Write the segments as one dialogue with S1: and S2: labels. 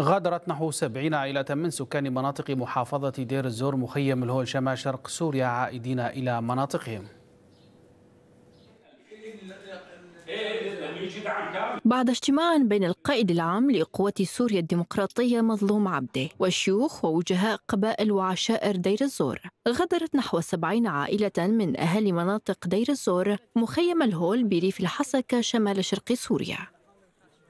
S1: غادرت نحو 70 عائلة من سكان مناطق محافظة دير الزور مخيم الهول شمال شرق سوريا عائدين إلى مناطقهم
S2: بعد اجتماع بين القائد العام لقوة سوريا الديمقراطية مظلوم عبده والشيوخ ووجهاء قبائل وعشائر دير الزور غادرت نحو 70 عائلة من أهالي مناطق دير الزور مخيم الهول بريف الحسكة شمال شرق سوريا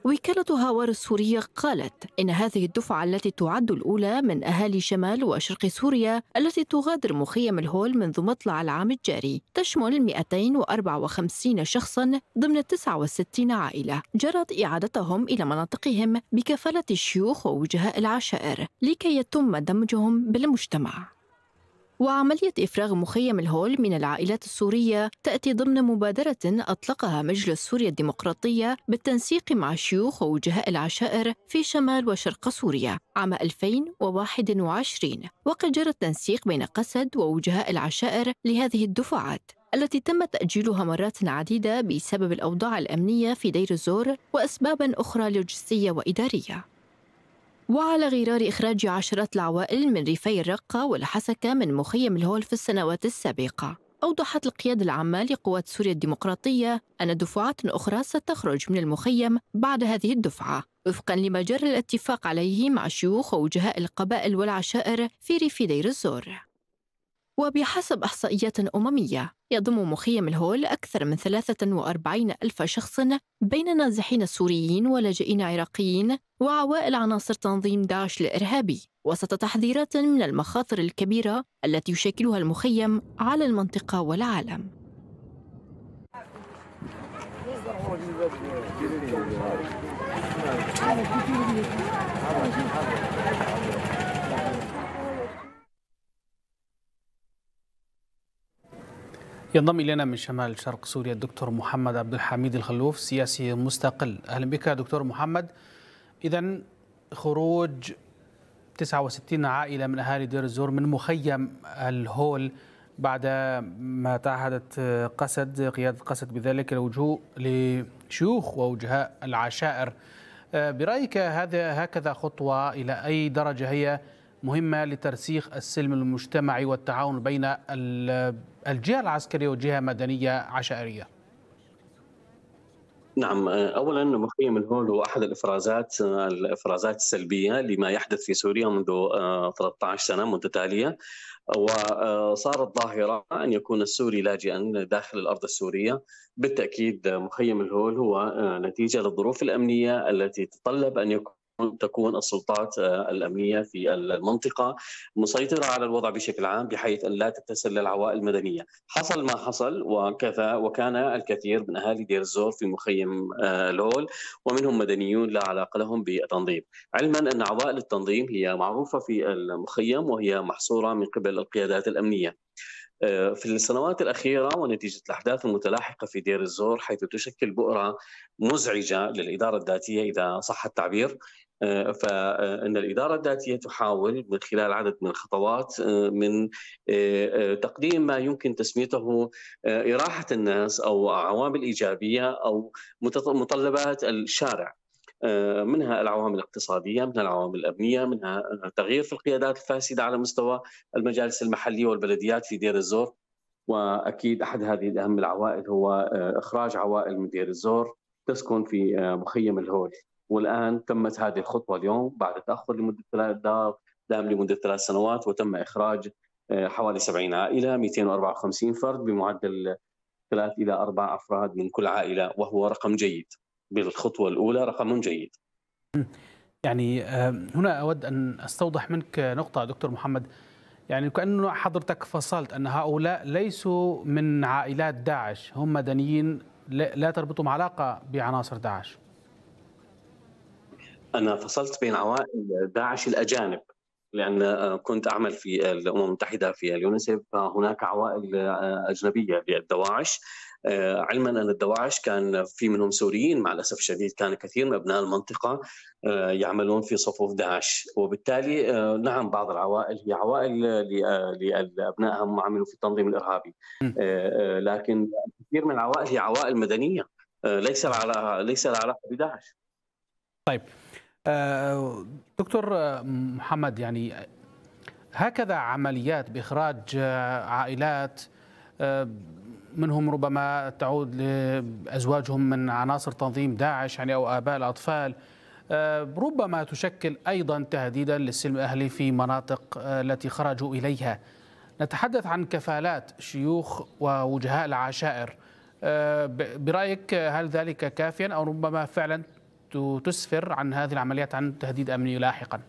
S2: وكالة هاوار السورية قالت إن هذه الدفعة التي تعد الأولى من أهالي شمال وشرق سوريا التي تغادر مخيم الهول منذ مطلع العام الجاري تشمل 254 شخصا ضمن 69 عائلة جرت إعادتهم إلى مناطقهم بكفالة الشيوخ ووجهاء العشائر لكي يتم دمجهم بالمجتمع وعملية إفراغ مخيم الهول من العائلات السورية تأتي ضمن مبادرة أطلقها مجلس سوريا الديمقراطية بالتنسيق مع شيوخ ووجهاء العشائر في شمال وشرق سوريا عام 2021 وقد جرى التنسيق بين قسد ووجهاء العشائر لهذه الدفعات التي تم تأجيلها مرات عديدة بسبب الأوضاع الأمنية في دير الزور وأسباب أخرى لوجستية وإدارية وعلى غرار إخراج عشرات العوائل من ريفي الرقة والحسكة من مخيم الهول في السنوات السابقة أوضحت القيادة العامة لقوات سوريا الديمقراطية أن دفعات أخرى ستخرج من المخيم بعد هذه الدفعة وفقا لما جرى الاتفاق عليه مع شيوخ ووجهاء القبائل والعشائر في ريف دير الزور وبحسب إحصائيات أممية يضم مخيم الهول أكثر من 43 ألف شخص بين نازحين سوريين ولاجئين عراقيين وعوائل عناصر تنظيم داعش الإرهابي وسط تحذيرات من المخاطر الكبيرة التي يشكلها المخيم على المنطقة والعالم
S1: ينضم إلينا من شمال شرق سوريا الدكتور محمد عبد الحميد الخلوف سياسي مستقل أهلا بك دكتور محمد إذا خروج 69 عائلة من أهالي دير الزور من مخيم الهول بعد ما تعهدت قسد قيادة قسد بذلك اللجوء لشيوخ ووجهاء العشائر آه، برأيك هذا هكذا خطوة إلى أي درجة هي مهمة لترسيخ السلم المجتمعي والتعاون بين الجهة العسكرية والجهه مدنية عشائرية
S3: نعم اولا مخيم الهول هو احد الافرازات الافرازات السلبيه لما يحدث في سوريا منذ 13 آه، سنه متتاليه وصارت ظاهره ان يكون السوري لاجئا داخل الارض السوريه بالتاكيد مخيم الهول هو آه، نتيجه للظروف الامنيه التي تتطلب ان يكون تكون السلطات آه، الامنيه في المنطقه مسيطره على الوضع بشكل عام بحيث ان لا تتسل للعوائل المدنيه، حصل ما حصل وكذا وكان الكثير من اهالي دير الزور في مخيم آه، لول ومنهم مدنيون لا علاقه لهم بالتنظيم، علما ان عوائل التنظيم هي معروفه في المخيم وهي محصوره من قبل القيادات الامنيه. آه، في السنوات الأخيرة ونتيجة الأحداث المتلاحقة في دير الزور حيث تشكل بؤرة مزعجة للإدارة الذاتية إذا صح التعبير آه، فان الاداره الذاتيه تحاول من خلال عدد من الخطوات آه، من آه، تقديم ما يمكن تسميته اراحه الناس او عوامل ايجابيه او متطلبات الشارع منها العوامل الاقتصاديه، منها العوامل الامنيه، منها تغيير في القيادات الفاسده على مستوى المجالس المحليه والبلديات في دير الزور واكيد احد هذه اهم العوائل هو اخراج عوائل من دير الزور تسكن في مخيم الهول. والان تمت هذه الخطوه اليوم بعد تاخر لمده ثلاث دار دام لمده ثلاث سنوات وتم اخراج آه، حوالي 70 عائله 254 فرد بمعدل ثلاث الى اربع افراد من كل عائله وهو رقم جيد بالخطوه الاولى رقم
S1: جيد. يعني آه، هنا اود ان استوضح منك نقطه دكتور محمد يعني كأنه حضرتك فصلت أن هؤلاء ليسوا من عائلات داعش هم مدنيين لا تربطهم علاقة بعناصر داعش
S3: انا فصلت بين عوائل داعش الاجانب لان آه، كنت اعمل في الامم المتحده في اليونيسف فهناك عوائل آه، اجنبيه للدواعش آه، علما ان الدواعش كان في منهم سوريين مع الاسف الشديد كان كثير من ابناء المنطقه يعملون في صفوف داعش وبالتالي نعم بعض العوائل هي عوائل لابنائهم عملوا في التنظيم الارهابي لكن كثير من العوائل هي عوائل مدنيه ليس ليس لها علاقه بداعش
S1: طيب آه، دكتور آه، محمد يعني هكذا عمليات باخراج آه، عائلات منهم ربما تعود لازواجهم من عناصر تنظيم داعش يعني او اباء الاطفال ربما تشكل ايضا تهديدا للسلم الاهلي في مناطق التي خرجوا اليها. نتحدث عن كفالات شيوخ ووجهاء العشائر برايك هل ذلك كافيا او ربما فعلا تسفر عن هذه العمليات عن تهديد امني لاحقا؟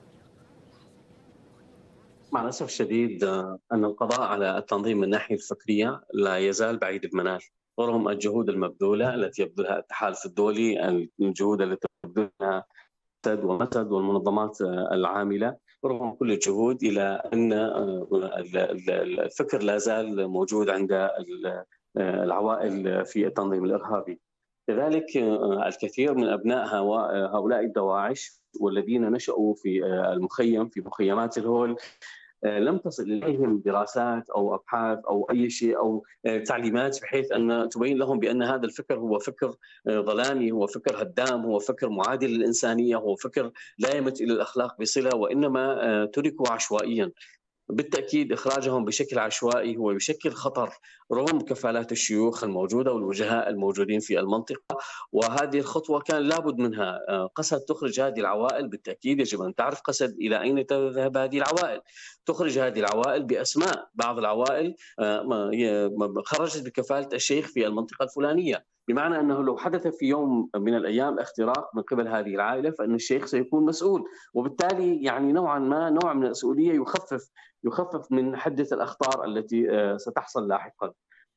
S3: مع الاسف الشديد آه، ان القضاء على التنظيم من الناحيه الفكريه لا يزال بعيد بمنال، رغم الجهود المبذوله التي يبذلها التحالف الدولي، الجهود التي تبذلها تد ومتد والمنظمات آه، العامله، رغم كل الجهود الى ان آه، الفكر لا زال موجود عند العوائل في التنظيم الارهابي. كذلك آه، الكثير من ابناء آه، هؤلاء الدواعش والذين نشأوا في آه، المخيم في مخيمات الهول لم تصل اليهم دراسات او ابحاث او اي شيء او تعليمات بحيث ان تبين لهم بان هذا الفكر هو فكر ظلامي هو فكر هدام هو فكر معادي للانسانيه هو فكر لا يمت الى الاخلاق بصله وانما تركوا عشوائيا بالتاكيد اخراجهم بشكل عشوائي هو يشكل خطر رغم كفالات الشيوخ الموجوده والوجهاء الموجودين في المنطقه وهذه الخطوه كان لابد منها آه، قسد تخرج هذه العوائل بالتاكيد يجب ان تعرف قسد الى اين تذهب هذه العوائل تخرج هذه العوائل باسماء بعض العوائل آه، خرجت بكفاله الشيخ في المنطقه الفلانيه بمعنى انه لو حدث في يوم من الايام اختراق من قبل هذه العائله فان الشيخ سيكون مسؤول وبالتالي يعني نوعا ما نوع من المسؤوليه يخفف يخفف من حده الاخطار التي آه، ستحصل لاحقا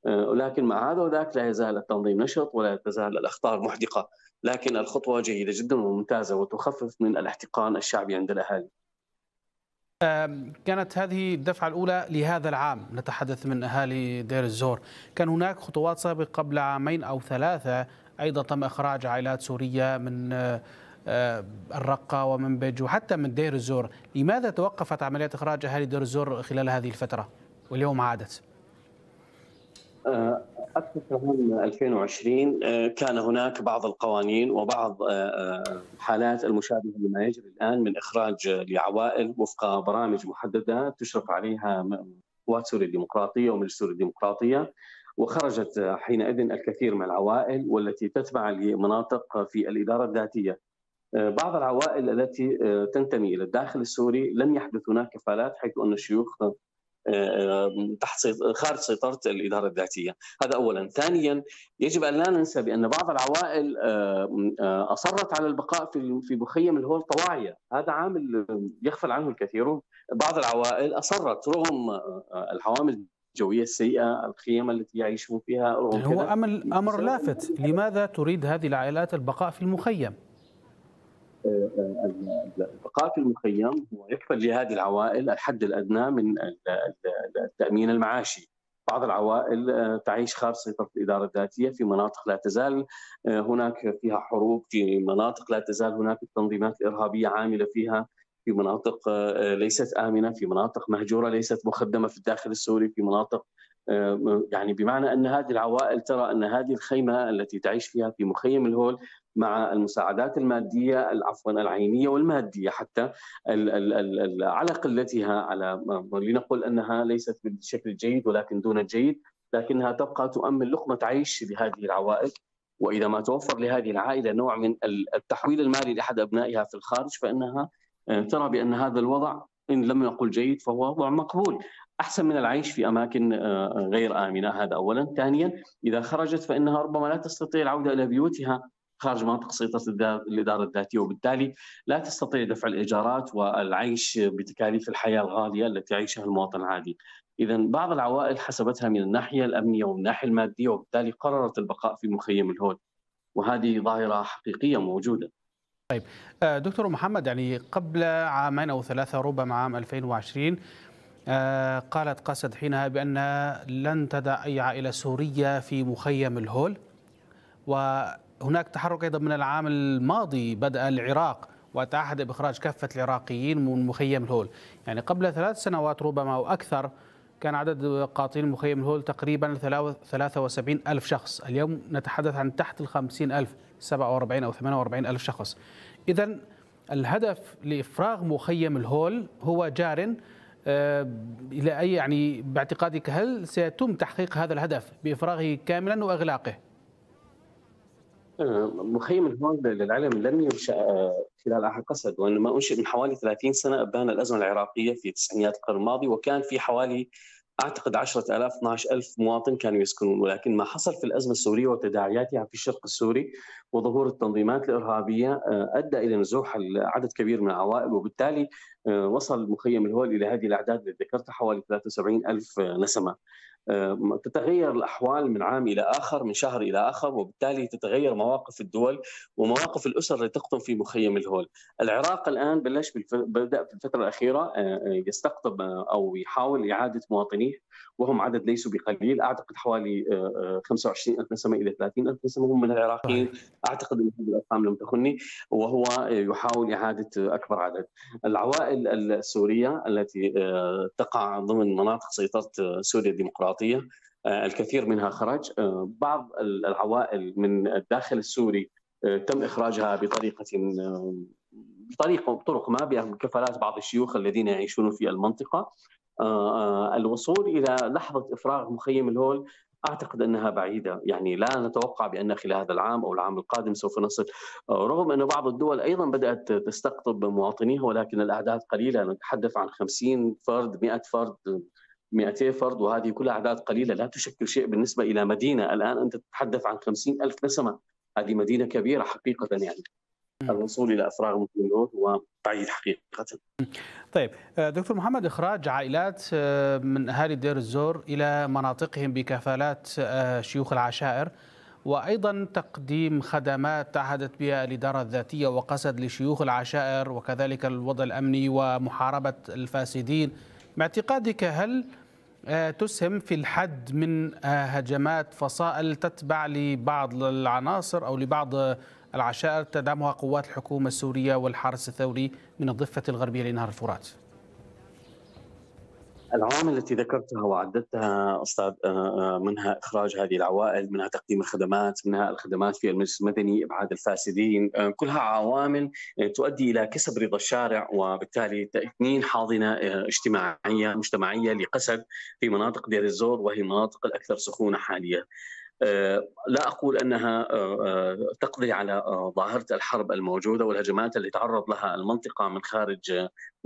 S3: آه، ولكن مع هذا وذاك لا يزال التنظيم نشط ولا تزال الاخطار محدقه لكن الخطوه جيده جدا وممتازه وتخفف من الاحتقان الشعبي عند الاهالي
S1: كانت هذه الدفعة الأولى لهذا العام نتحدث من أهالي دير الزور كان هناك خطوات سابقة قبل عامين أو ثلاثة أيضا تم إخراج عائلات سورية من أه، الرقة ومن بيجو وحتى من دير الزور لماذا توقفت عملية إخراج أهالي دير الزور خلال هذه الفترة واليوم عادت؟
S3: أه، أكثر عام آه، 2020 كان هناك بعض القوانين وبعض آه، آه، حالات المشابهة لما يجري الآن من إخراج لعوائل وفق برامج محددة تشرف عليها قوات سوريا الديمقراطية ومجلس سوريا الديمقراطية وخرجت حينئذ الكثير من العوائل والتي تتبع لمناطق في الإدارة الذاتية بعض العوائل التي تنتمي إلى الداخل السوري لم يحدث هناك كفالات حيث أن الشيوخ تحت خارج سيطره الاداره الذاتيه، هذا اولا، ثانيا يجب ان لا ننسى بان بعض العوائل آه، آه، اصرت على البقاء في في مخيم الهول طواعيه، هذا عامل يغفل عنه الكثيرون، بعض العوائل اصرت رغم آه، العوامل الجويه السيئه، الخيم التي يعيشون فيها رغم هو امر لافت،
S1: لماذا تريد هذه العائلات البقاء في المخيم؟
S3: البقاء في المخيم هو يكفل لهذه العوائل الحد الادنى من التامين المعاشي بعض العوائل آه، تعيش خارج سيطره الاداره الذاتيه في مناطق لا تزال آه، هناك فيها حروب في مناطق لا تزال هناك التنظيمات الارهابيه عامله فيها في مناطق آه، ليست امنه في مناطق مهجوره ليست مخدمه في الداخل السوري في مناطق يعني بمعنى ان هذه العوائل ترى ان هذه الخيمه التي تعيش فيها في مخيم الهول مع المساعدات الماديه عفوا العينيه والماديه حتى على قلتها على لنقل انها ليست بالشكل الجيد ولكن دون الجيد لكنها تبقى تؤمن لقمه عيش لهذه العوائل واذا ما توفر لهذه العائله نوع من التحويل المالي لاحد ابنائها في الخارج فانها آه، ترى بان هذا الوضع ان لم نقل جيد فهو وضع مقبول احسن من العيش في اماكن آه، غير امنه هذا اولا، ثانيا اذا خرجت فانها ربما لا تستطيع العوده الى بيوتها خارج منطقه سيطره الاداره الذاتيه وبالتالي لا تستطيع دفع الايجارات والعيش بتكاليف الحياه الغاليه التي يعيشها المواطن العادي. اذا بعض العوائل حسبتها من الناحيه الامنيه ومن الناحيه الماديه وبالتالي قررت البقاء في مخيم الهول. وهذه ظاهره حقيقيه موجوده.
S1: طيب آه، دكتور محمد يعني قبل عامين او ثلاثه ربما عام 2020 آه، قالت قسد حينها بأن لن تدع أي عائلة سورية في مخيم الهول هناك تحرك أيضا من العام الماضي بدأ العراق وتعهد بإخراج كافة العراقيين من مخيم الهول يعني قبل ثلاث سنوات ربما أو أكثر كان عدد قاطين مخيم الهول تقريبا 73 ألف شخص اليوم نتحدث عن تحت ال 50 ألف 47 أو 48 ألف شخص إذا الهدف لإفراغ مخيم الهول هو جار آه، إلى أي يعني باعتقادك هل سيتم تحقيق هذا الهدف بإفراغه كاملا وإغلاقه؟
S3: آه، مخيم الهوند للعلم لم ينشأ آه، خلال عهد قسد وإنما أنشئ من حوالي 30 سنة أبان الأزمة العراقية في تسعينيات القرن الماضي وكان في حوالي أعتقد 10000 12000 مواطن كانوا يسكنون ولكن ما حصل في الأزمة السورية وتداعياتها في الشرق السوري وظهور التنظيمات الإرهابية آه، أدى إلى نزوح عدد كبير من العوائل وبالتالي وصل مخيم الهول إلى هذه الأعداد اللي ذكرتها حوالي 73000 نسمة آه، تتغير الأحوال من عام إلى آخر من شهر إلى آخر وبالتالي تتغير مواقف الدول ومواقف الأسر اللي تقطن في مخيم الهول العراق الآن بلش بدأ في الفترة الأخيرة آه، آه، يستقطب أو يحاول إعادة مواطنيه وهم عدد ليسوا بقليل أعتقد حوالي 25 ألف نسمة إلى 30 ألف نسمة هم من العراقيين أعتقد أن هذه الأرقام لم تخني وهو يحاول إعادة أكبر عدد العوائل السورية التي تقع ضمن مناطق سيطرة سوريا الديمقراطية الوسطيه آه، الكثير منها خرج آه، بعض العوائل من الداخل السوري آه، تم اخراجها بطريقه بطريقه بطرق ما بكفالات بعض الشيوخ الذين يعيشون في المنطقه الوصول الى لحظه افراغ مخيم الهول اعتقد انها بعيده يعني لا نتوقع بان خلال هذا العام او العام القادم سوف نصل رغم ان بعض الدول ايضا بدات تستقطب مواطنيها ولكن الاعداد قليله نتحدث عن 50 فرد 100 فرد 200 فرد وهذه كلها أعداد قليلة لا تشكل شيء بالنسبة إلى مدينة الآن أنت تتحدث عن 50 ألف نسمة هذه مدينة كبيرة حقيقة يعني الوصول الى افراغ المليون هو بعيد حقيقه.
S1: طيب آه، دكتور محمد اخراج عائلات آه، من اهالي دير الزور الى مناطقهم بكفالات آه، شيوخ العشائر وايضا تقديم خدمات تعهدت بها الاداره الذاتيه وقسد لشيوخ العشائر وكذلك الوضع الامني ومحاربه الفاسدين باعتقادك هل آه، تسهم في الحد من آه، هجمات فصائل تتبع لبعض العناصر أو لبعض العشائر تدعمها قوات الحكومة السورية والحرس الثوري من الضفة الغربية لنهر الفرات
S3: العوامل التي ذكرتها وعددتها استاذ آه، آه، منها اخراج هذه العوائل، منها تقديم الخدمات، منها الخدمات في المجلس المدني، ابعاد الفاسدين، آه، كلها عوامل تؤدي الى كسب رضا الشارع وبالتالي تكوين حاضنه اجتماعيه مجتمعيه لقسد في مناطق دير الزور وهي المناطق الاكثر سخونه حاليا. آه، لا أقول أنها آه، آه، تقضي على ظاهرة الحرب الموجودة والهجمات اللي تعرض لها المنطقة من خارج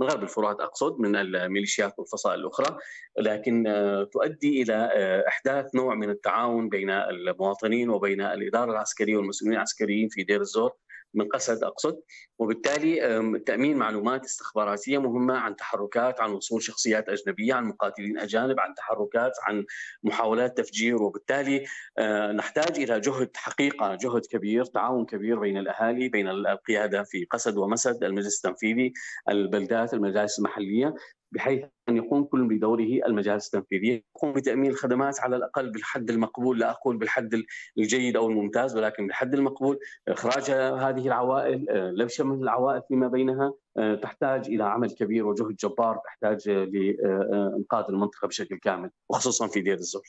S3: من غرب الفرات أقصد من الميليشيات والفصائل الأخرى لكن تؤدي إلى إحداث نوع من التعاون بين المواطنين وبين الإدارة العسكرية والمسؤولين العسكريين في دير الزور من قسد اقصد وبالتالي تامين معلومات استخباراتيه مهمه عن تحركات عن وصول شخصيات اجنبيه عن مقاتلين اجانب عن تحركات عن محاولات تفجير وبالتالي آه، نحتاج الى جهد حقيقه جهد كبير تعاون كبير بين الاهالي بين القياده في قسد ومسد المجلس التنفيذي البلدات المجالس المحليه بحيث أن يقوم كل بدوره المجالس التنفيذية يقوم بتأمين الخدمات على الأقل بالحد المقبول لا أقول بالحد الجيد أو الممتاز ولكن بالحد المقبول إخراج هذه العوائل آه، لبشة من العوائل فيما بينها آه، تحتاج إلى عمل كبير وجهد جبار تحتاج لإنقاذ آه، المنطقة بشكل كامل وخصوصا في دير الزور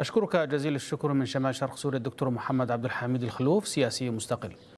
S1: أشكرك جزيل الشكر من شمال شرق سوريا الدكتور محمد عبد الحميد الخلوف سياسي مستقل